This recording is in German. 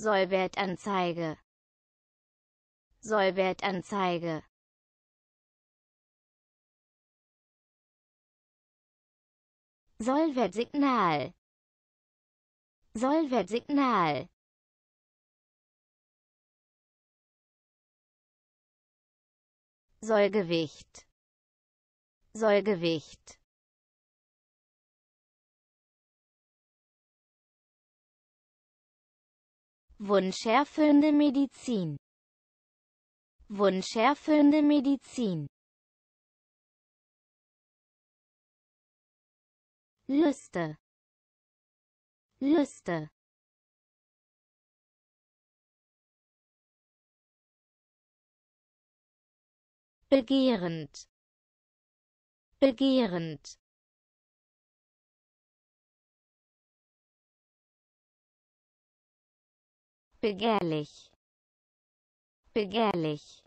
Sollwertanzeige Sollwertanzeige Sollwertsignal Sollwertsignal Sollgewicht Sollgewicht Wunschärfende Medizin. Wunschärfende Medizin. Lüste. Lüste. begehrend begehrend begehrlich begehrlich